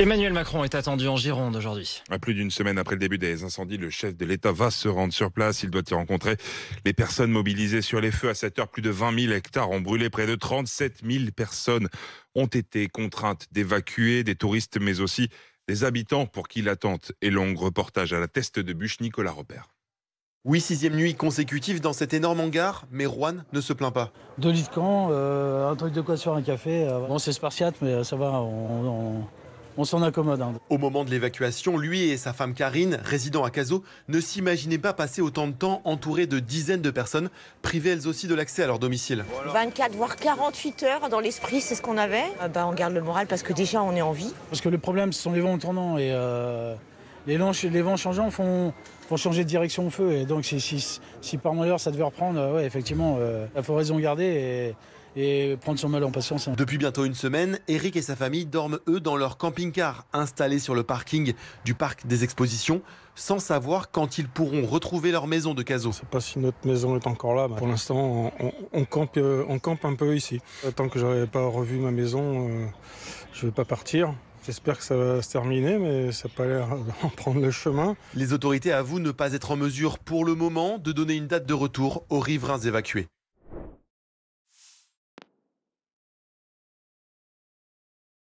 Emmanuel Macron est attendu en Gironde aujourd'hui. À plus d'une semaine après le début des incendies, le chef de l'État va se rendre sur place. Il doit y rencontrer les personnes mobilisées sur les feux. À cette heure, plus de 20 000 hectares ont brûlé. Près de 37 000 personnes ont été contraintes d'évacuer, des touristes, mais aussi des habitants pour qui l'attente est longue. Reportage à la teste de bûche, Nicolas Robert. Oui, sixième nuit consécutive dans cet énorme hangar, mais Juan ne se plaint pas. Deux lits de camp, euh, un truc de quoi sur un café. Euh, bon, c'est spartiate, mais ça va, on, on s'en accommode. Hein. Au moment de l'évacuation, lui et sa femme Karine, résidant à Cazaux, ne s'imaginaient pas passer autant de temps entourés de dizaines de personnes, privées elles aussi de l'accès à leur domicile. 24 voire 48 heures dans l'esprit, c'est ce qu'on avait. Ah bah, on garde le moral parce que déjà on est en vie. Parce que le problème, ce sont les vents tournant et euh, les, vents, changeants font, changer de direction au feu. Et donc si, si, si par malheur ça devait reprendre, euh, effectivement, il faut raison garder et prendre son mal en patience. Hein. Depuis bientôt une semaine, Eric et sa famille dorment eux dans leur camping-car installé sur le parking du parc des expositions sans savoir quand ils pourront retrouver leur maison de Cazaux. Je ne pas si notre maison est encore là. Pour l'instant, euh, on, campe, un peu ici. Euh, tant que je n'avais pas revu ma maison, euh, je ne vais pas partir. J'espère que ça va se terminer, mais ça n'a pas l'air d'en prendre le chemin. Les autorités avouent ne pas être en mesure pour le moment de donner une date de retour aux riverains évacués.